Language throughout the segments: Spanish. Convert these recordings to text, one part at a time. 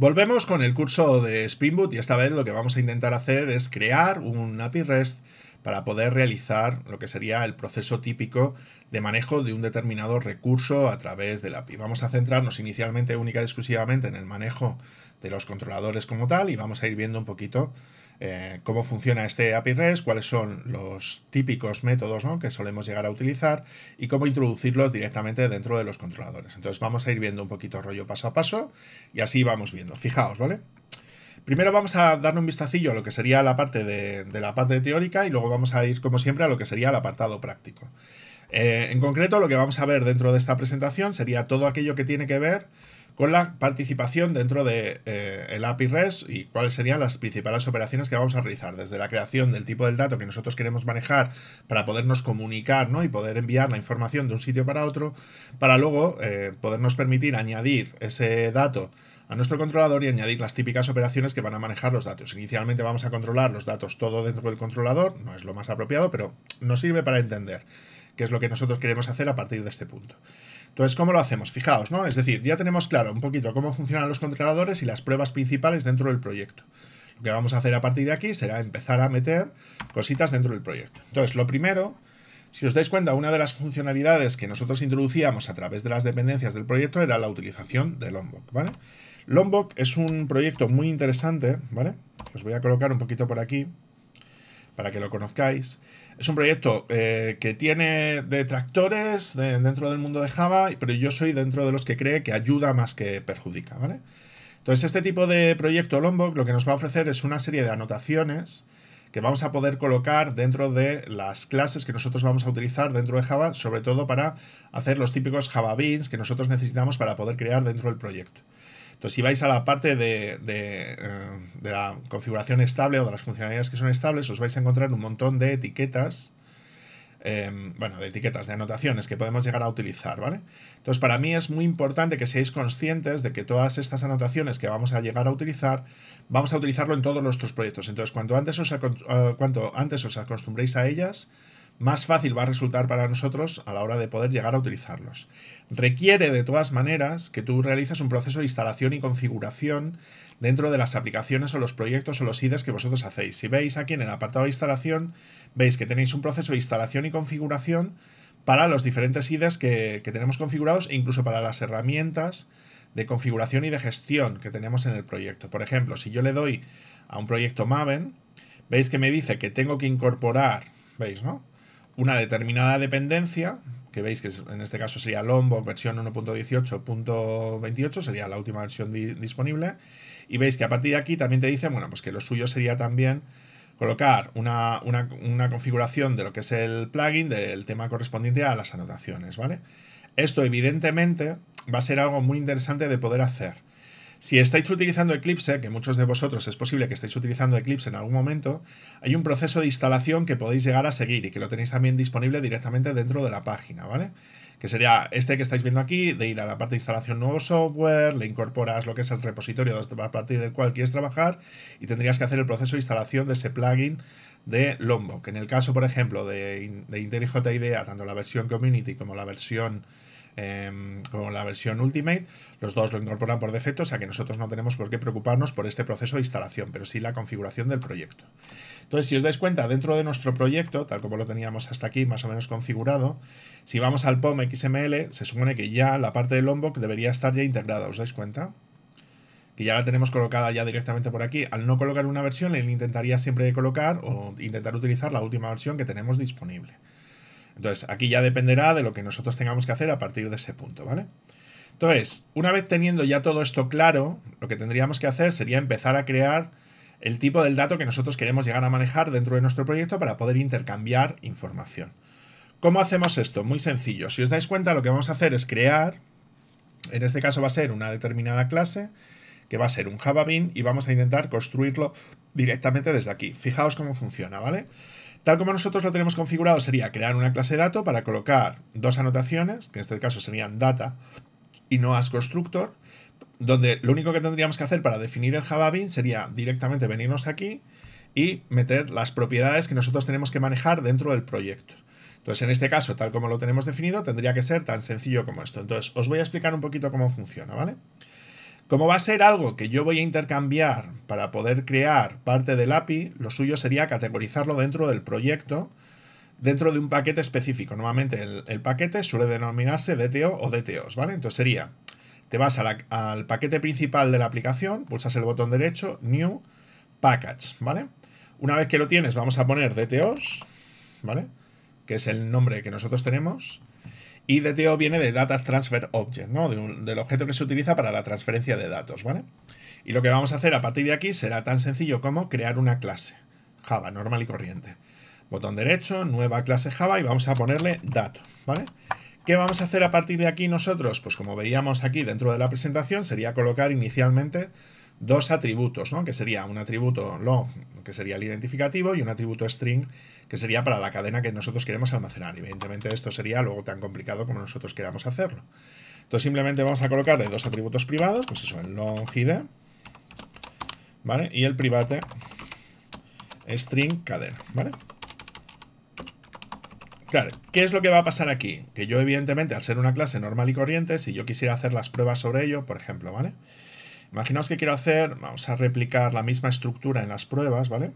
Volvemos con el curso de Spring Boot y esta vez lo que vamos a intentar hacer es crear un API REST para poder realizar lo que sería el proceso típico de manejo de un determinado recurso a través del API. Vamos a centrarnos inicialmente única y exclusivamente en el manejo de los controladores como tal y vamos a ir viendo un poquito eh, cómo funciona este API REST, cuáles son los típicos métodos que solemos llegar a utilizar y cómo introducirlos directamente dentro de los controladores. Entonces vamos a ir viendo un poquito rollo paso a paso y así vamos viendo. Fijaos, ¿vale? Primero vamos a dar un vistacillo a lo que sería la parte de, la parte teórica y luego vamos a ir, como siempre, a lo que sería el apartado práctico. Eh, en concreto, lo que vamos a ver dentro de esta presentación sería todo aquello que tiene que ver con la participación dentro del de, eh, el API REST y cuáles serían las principales operaciones que vamos a realizar, desde la creación del tipo del dato que nosotros queremos manejar para podernos comunicar y poder enviar la información de un sitio para otro, para luego eh, podernos permitir añadir ese dato a nuestro controlador y añadir las típicas operaciones que van a manejar los datos. Inicialmente vamos a controlar los datos todo dentro del controlador, no es lo más apropiado, pero nos sirve para entender qué es lo que nosotros queremos hacer a partir de este punto. Entonces, ¿cómo lo hacemos? Fijaos, ¿no? Es decir, ya tenemos claro un poquito cómo funcionan los controladores y las pruebas principales dentro del proyecto. Lo que vamos a hacer a partir de aquí será empezar a meter cositas dentro del proyecto. Entonces, lo primero, si os dais cuenta, una de las funcionalidades que nosotros introducíamos a través de las dependencias del proyecto era la utilización de Lombok, ¿vale? Lombok es un proyecto muy interesante, ¿vale? Os voy a colocar un poquito por aquí para que lo conozcáis. Es un proyecto eh, que tiene detractores dentro del mundo de Java, pero yo soy dentro de los que cree que ayuda más que perjudica, ¿vale? Entonces, este tipo de proyecto Lombok lo que nos va a ofrecer es una serie de anotaciones que vamos a poder colocar dentro de las clases que nosotros vamos a utilizar dentro de Java, sobre todo para hacer los típicos Java Beans que nosotros necesitamos para poder crear dentro del proyecto. Entonces, si vais a la parte eh, de, la configuración estable o de las funcionalidades que son estables, os vais a encontrar un montón de etiquetas, em, bueno, de etiquetas, de anotaciones que podemos llegar a utilizar, ¿vale? Entonces, para mí es muy importante que seáis conscientes de que todas estas anotaciones que vamos a llegar a utilizar, vamos a utilizarlo en todos nuestros proyectos. Entonces, cuanto antes eh, cuanto antes os acostumbréis a ellas, más fácil va a resultar para nosotros a la hora de poder llegar a utilizarlos. Requiere de todas maneras que tú realices un proceso de instalación y configuración dentro de las aplicaciones o los proyectos o los IDEs que vosotros hacéis. Si veis aquí en el apartado de instalación, veis que tenéis un proceso de instalación y configuración para los diferentes IDEs que, que tenemos configurados e incluso para las herramientas de configuración y de gestión que tenemos en el proyecto. Por ejemplo, si yo le doy a un proyecto Maven, veis que me dice que tengo que incorporar, veis, ¿no? una determinada dependencia, que veis que en este caso sería Lombok versión 1.18.28, sería la última versión disponible, y veis que a partir de aquí también te dice, bueno, pues que lo suyo sería también colocar una, una, configuración de lo que es el plugin del tema correspondiente a las anotaciones, ¿vale? Esto evidentemente va a ser algo muy interesante de poder hacer. Si estáis utilizando Eclipse, que muchos de vosotros es posible que estéis utilizando Eclipse en algún momento, hay un proceso de instalación que podéis llegar a seguir y que lo tenéis también disponible directamente dentro de la página, ¿vale? Que sería este que estáis viendo aquí, de ir a la parte de instalación nuevo software, le incorporas lo que es el repositorio a partir del cual quieres trabajar y tendrías que hacer el proceso de instalación de ese plugin de Que En el caso, por ejemplo, de, de IntelliJ IDEA, tanto la versión Community como la versión Em, con la versión Ultimate. Los dos lo incorporan por defecto, o sea que nosotros no tenemos por qué preocuparnos por este proceso de instalación, pero sí la configuración del proyecto. Entonces, si os dais cuenta, dentro de nuestro proyecto, tal como lo teníamos hasta aquí, más o menos configurado, si vamos al POM XML, se supone que ya la parte del Lombok debería estar ya integrada, ¿os dais cuenta? que ya la tenemos colocada ya directamente por aquí. Al no colocar una versión, él intentaría siempre colocar o intentar utilizar la última versión que tenemos disponible. Entonces, aquí ya dependerá de lo que nosotros tengamos que hacer a partir de ese punto, ¿vale? Entonces, una vez teniendo ya todo esto claro, lo que tendríamos que hacer sería empezar a crear el tipo del dato que nosotros queremos llegar a manejar dentro de nuestro proyecto para poder intercambiar información. ¿Cómo hacemos esto? Muy sencillo. Si os dais cuenta, lo que vamos a hacer es crear, en este caso va a ser una determinada clase, que va a ser un Java Bean, y vamos a intentar construirlo directamente desde aquí. Fijaos cómo funciona, ¿vale? vale Tal como nosotros lo tenemos configurado sería crear una clase de dato para colocar dos anotaciones, que en este caso serían data y no as constructor, donde lo único que tendríamos que hacer para definir el Java Bean sería directamente venirnos aquí y meter las propiedades que nosotros tenemos que manejar dentro del proyecto. Entonces, en este caso, tal como lo tenemos definido, tendría que ser tan sencillo como esto. Entonces, os voy a explicar un poquito cómo funciona, ¿vale? Como va a ser algo que yo voy a intercambiar para poder crear parte del API, lo suyo sería categorizarlo dentro del proyecto, dentro de un paquete específico. Normalmente el, paquete suele denominarse DTO o DTOs, ¿vale? Entonces sería, te vas al paquete principal de la aplicación, pulsas el botón derecho, New Package, ¿vale? Una vez que lo tienes, vamos a poner DTOs, ¿vale? Que es el nombre que nosotros tenemos. Y DTO viene de Data Transfer Object, ¿no? del objeto que se utiliza para la transferencia de datos, ¿vale? Y lo que vamos a hacer a partir de aquí será tan sencillo como crear una clase Java normal y corriente. Botón derecho, nueva clase Java y vamos a ponerle dato, ¿vale? ¿Qué vamos a hacer a partir de aquí nosotros? Pues como veíamos aquí dentro de la presentación, sería colocar inicialmente dos atributos, ¿no? que sería un atributo long que sería el identificativo, y un atributo string, que sería para la cadena que nosotros queremos almacenar. Evidentemente esto sería luego tan complicado como nosotros queramos hacerlo. Entonces simplemente vamos a colocarle dos atributos privados, pues eso, el id, ¿vale? Y el private string cadena, ¿vale? Claro, ¿qué es lo que va a pasar aquí? Que yo evidentemente, al ser una clase normal y corriente, si yo quisiera hacer las pruebas sobre ello, por ejemplo, ¿vale? vale Imaginaos que quiero hacer, vamos a replicar la misma estructura en las pruebas, ¿vale?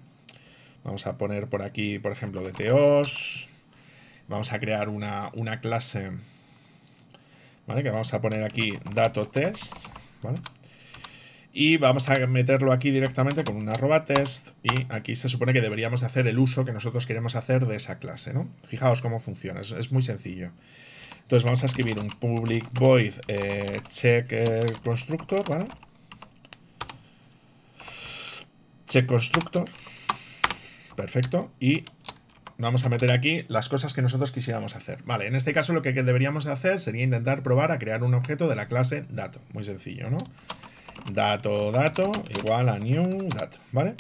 Vamos a poner por aquí, por ejemplo, DTOs. Vamos a crear una, clase, ¿vale? Que vamos a poner aquí DatoTest, ¿vale? Y vamos a meterlo aquí directamente con un arroba test y aquí se supone que deberíamos hacer el uso que nosotros queremos hacer de esa clase, ¿no? Fijaos cómo funciona, es, muy sencillo. Entonces vamos a escribir un public void eh, check constructor, ¿vale? check constructo Perfecto. Y vamos a meter aquí las cosas que nosotros quisiéramos hacer. Vale, en este caso lo que deberíamos hacer sería intentar probar a crear un objeto de la clase dato. Muy sencillo, ¿no? Dato, dato, igual a new dato, ¿vale?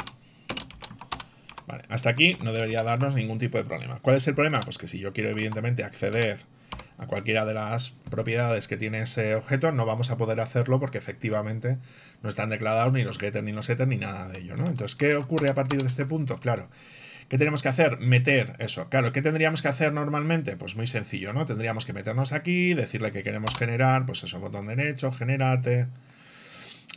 Vale, hasta aquí no debería darnos ningún tipo de problema. ¿Cuál es el problema? Pues que si yo quiero evidentemente acceder a cualquiera de las propiedades que tiene ese objeto, no vamos a poder hacerlo porque efectivamente no están declarados ni los getters ni los setters ni nada de ello, ¿no? Entonces, ¿qué ocurre a partir de este punto? Claro, ¿qué tenemos que hacer? Meter eso. Claro, ¿qué tendríamos que hacer normalmente? Pues muy sencillo, ¿no? Tendríamos que meternos aquí, decirle que queremos generar, pues eso, botón derecho, generate,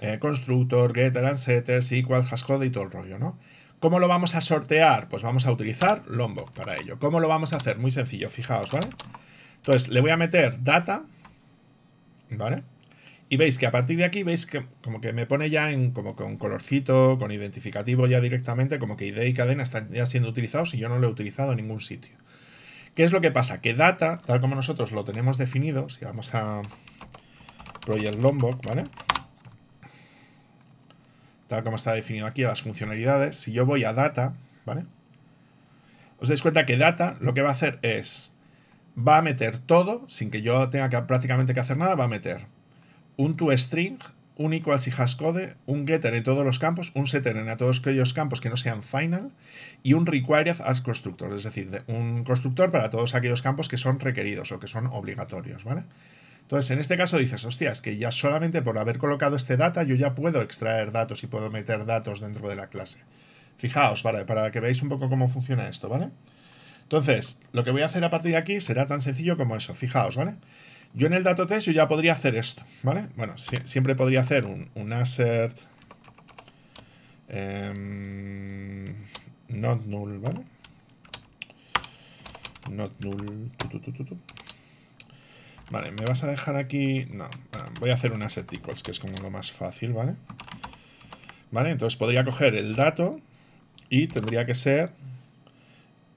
eh, constructor, getter and setter, SQL, hashcode y todo el rollo, ¿no? ¿Cómo lo vamos a sortear? Pues vamos a utilizar Lombok para ello. ¿Cómo lo vamos a hacer? Muy sencillo, fijaos, ¿vale? Entonces, le voy a meter data, ¿vale? Y veis que a partir de aquí, veis que como que me pone ya en, como con colorcito, con identificativo ya directamente, como que ID y cadena están ya siendo utilizados y yo no lo he utilizado en ningún sitio. ¿Qué es lo que pasa? Que data, tal como nosotros lo tenemos definido, si vamos a Project Lombok, ¿vale? Tal como está definido aquí las funcionalidades, si yo voy a data, ¿vale? Os dais cuenta que data lo que va a hacer es va a meter todo, sin que yo tenga prácticamente que hacer nada, va a meter un toString, un equals y code, un getter en todos los campos, un setter en todos aquellos campos que no sean final y un required as constructor, es decir, un constructor para todos aquellos campos que son requeridos o que son obligatorios, ¿vale? Entonces, en este caso dices, hostia, es que ya solamente por haber colocado este data yo ya puedo extraer datos y puedo meter datos dentro de la clase. Fijaos, para, para que veáis un poco cómo funciona esto, ¿vale? vale entonces, lo que voy a hacer a partir de aquí será tan sencillo como eso. Fijaos, ¿vale? Yo en el dato test yo ya podría hacer esto, ¿vale? Bueno, siempre podría hacer un, asset. assert em, not null, ¿vale? Not null. vale, me vas a dejar aquí... No, ah, voy a hacer un asset equals, que es como lo más fácil, ¿vale? Vale, entonces podría coger el dato y tendría que ser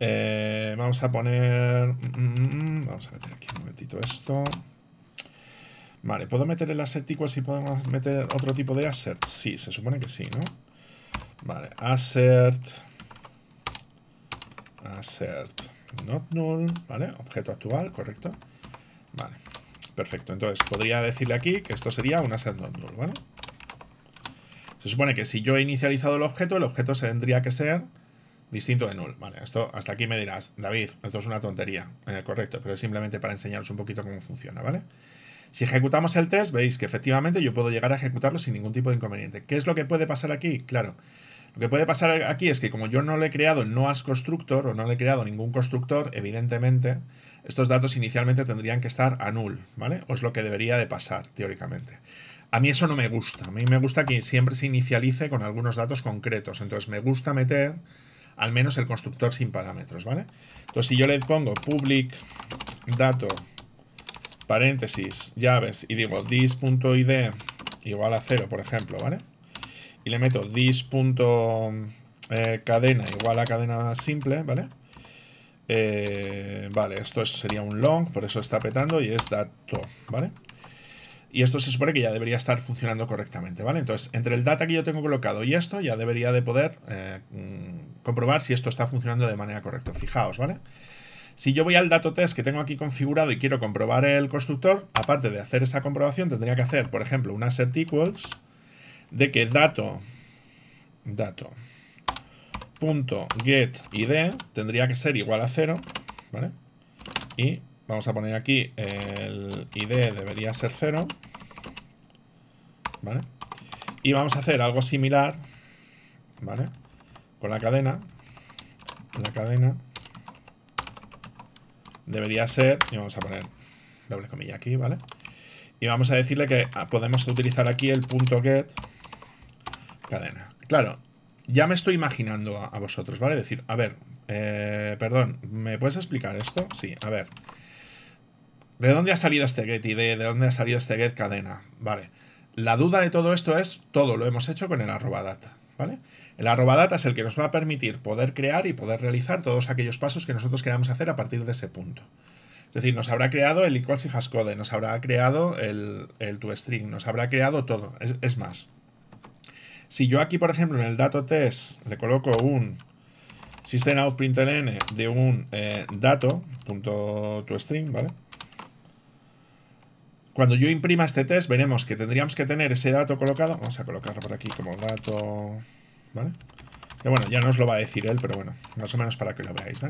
eh, vamos a poner... Mm, vamos a meter aquí un momentito esto. Vale, ¿puedo meter el asset equal si podemos meter otro tipo de assert? Sí, se supone que sí, ¿no? Vale, assert... Assert not null, ¿vale? Objeto actual, correcto. Vale, perfecto. Entonces, podría decirle aquí que esto sería un asset not null, ¿vale? Se supone que si yo he inicializado el objeto, el objeto se tendría que ser distinto de null. Vale, esto hasta aquí me dirás, David, esto es una tontería, eh, correcto, pero es simplemente para enseñaros un poquito cómo funciona, ¿vale? Si ejecutamos el test, veis que efectivamente yo puedo llegar a ejecutarlo sin ningún tipo de inconveniente. ¿Qué es lo que puede pasar aquí? Claro, lo que puede pasar aquí es que como yo no le he creado no as constructor o no le he creado ningún constructor, evidentemente estos datos inicialmente tendrían que estar a null, ¿vale? O es lo que debería de pasar, teóricamente. A mí eso no me gusta. A mí me gusta que siempre se inicialice con algunos datos concretos. Entonces me gusta meter al menos el constructor sin parámetros, ¿vale? Entonces, si yo le pongo public dato, paréntesis, llaves, y digo this.id igual a 0, por ejemplo, ¿vale? Y le meto this.cadena eh, cadena igual a cadena simple, ¿vale? Eh, vale, esto sería un long, por eso está petando y es dato, ¿vale? Y esto se supone que ya debería estar funcionando correctamente, ¿vale? Entonces, entre el data que yo tengo colocado y esto, ya debería de poder eh, comprobar si esto está funcionando de manera correcta. Fijaos, ¿vale? Si yo voy al dato test que tengo aquí configurado y quiero comprobar el constructor, aparte de hacer esa comprobación, tendría que hacer, por ejemplo, un assert equals de que dato, dato, id tendría que ser igual a 0, ¿vale? Y Vamos a poner aquí el ID debería ser 0. ¿Vale? Y vamos a hacer algo similar, ¿vale? Con la cadena. La cadena debería ser, y vamos a poner doble comilla aquí, ¿vale? Y vamos a decirle que podemos utilizar aquí el punto get cadena. Claro, ya me estoy imaginando a, vosotros, ¿vale? Decir, a ver, eh, perdón, ¿me puedes explicar esto? Sí, a ver. ¿De dónde ha salido este get y ¿De dónde ha salido este get cadena? Vale. La duda de todo esto es, todo lo hemos hecho con el arroba data, ¿vale? El arroba data es el que nos va a permitir poder crear y poder realizar todos aquellos pasos que nosotros queramos hacer a partir de ese punto. Es decir, nos habrá creado el equals y code, nos habrá creado el, el toString, nos habrá creado todo. Es, más, si yo aquí, por ejemplo, en el dato test le coloco un system.out.println de un eh, dato.toString, ¿vale? Cuando yo imprima este test, veremos que tendríamos que tener ese dato colocado. Vamos a colocarlo por aquí como dato, ¿vale? bueno, ya no os lo va a decir él, pero bueno, más o menos para que lo veáis,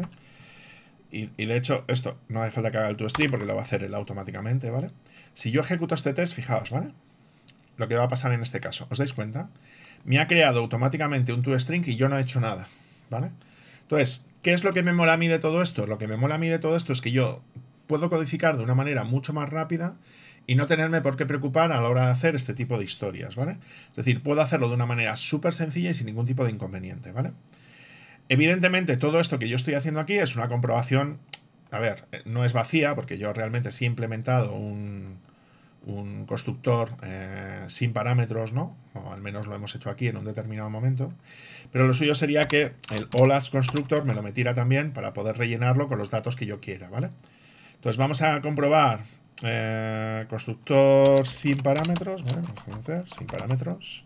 Y, de hecho, esto no hace falta que haga el toString porque lo va a hacer él automáticamente, ¿vale? Si yo ejecuto este test, fijaos, ¿vale? Lo que va a pasar en este caso, ¿os dais cuenta? Me ha creado automáticamente un toString y yo no he hecho nada, ¿vale? Entonces, ¿qué es lo que me mola a mí de todo esto? Lo que me mola a mí de todo esto es que yo puedo codificar de una manera mucho más rápida y no tenerme por qué preocupar a la hora de hacer este tipo de historias, ¿vale? Es decir, puedo hacerlo de una manera súper sencilla y sin ningún tipo de inconveniente, ¿vale? Evidentemente, todo esto que yo estoy haciendo aquí es una comprobación, a ver, no es vacía, porque yo realmente sí he implementado un, constructor eh, sin parámetros, ¿no? O al menos lo hemos hecho aquí en un determinado momento. Pero lo suyo sería que el olas constructor me lo metiera también para poder rellenarlo con los datos que yo quiera, ¿vale? Entonces vamos a comprobar eh, constructor sin parámetros. sin parámetros.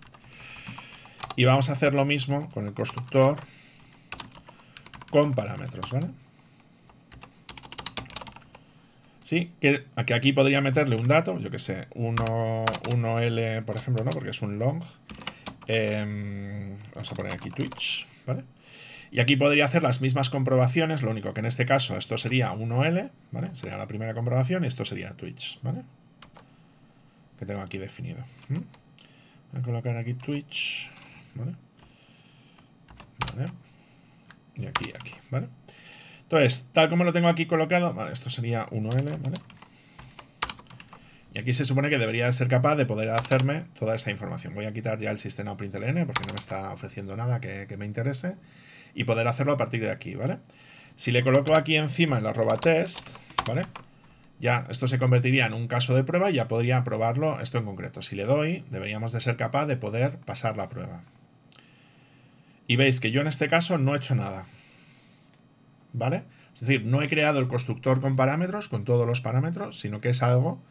Y vamos a hacer lo mismo con el constructor con parámetros, ¿vale? Sí, que, aquí podría meterle un dato, yo que sé, 1, l por ejemplo, ¿no? Porque es un long. Em, vamos a poner aquí Twitch, ¿vale? vale y aquí podría hacer las mismas comprobaciones, lo único que en este caso esto sería 1L, ¿vale? Sería la primera comprobación y esto sería Twitch, ¿vale? Que tengo aquí definido. Voy a colocar aquí Twitch, ¿vale? ¿Vale? Y aquí, aquí, ¿vale? Entonces, tal como lo tengo aquí colocado, esto sería 1L, ¿vale? Y aquí se supone que debería ser capaz de poder hacerme toda esa información. Voy a quitar ya el sistema println porque no me está ofreciendo nada que, me interese. Y poder hacerlo a partir de aquí, ¿vale? Si le coloco aquí encima el arroba test, ¿vale? Ya esto se convertiría en un caso de prueba y ya podría probarlo esto en concreto. Si le doy, deberíamos de ser capaz de poder pasar la prueba. Y veis que yo en este caso no he hecho nada. ¿Vale? Es decir, no he creado el constructor con parámetros, con todos los parámetros, sino que es algo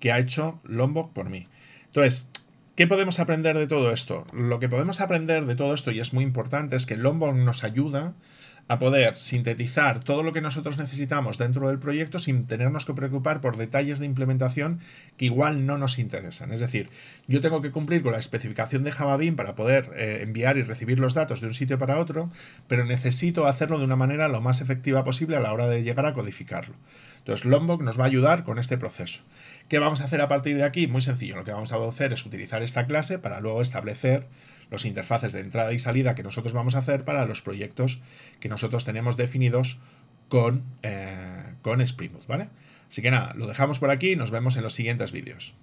que ha hecho Lombok por mí. Entonces, ¿qué podemos aprender de todo esto? Lo que podemos aprender de todo esto, y es muy importante, es que Lombok nos ayuda a poder sintetizar todo lo que nosotros necesitamos dentro del proyecto sin tenernos que preocupar por detalles de implementación que igual no nos interesan. Es decir, yo tengo que cumplir con la especificación de Java Beam para poder eh, enviar y recibir los datos de un sitio para otro, pero necesito hacerlo de una manera lo más efectiva posible a la hora de llegar a codificarlo. Entonces, Lombok nos va a ayudar con este proceso. ¿Qué vamos a hacer a partir de aquí? Muy sencillo, lo que vamos a hacer es utilizar esta clase para luego establecer los interfaces de entrada y salida que nosotros vamos a hacer para los proyectos que nosotros tenemos definidos con, eh, con Spring Boot, ¿vale? Así que nada, lo dejamos por aquí y nos vemos en los siguientes vídeos.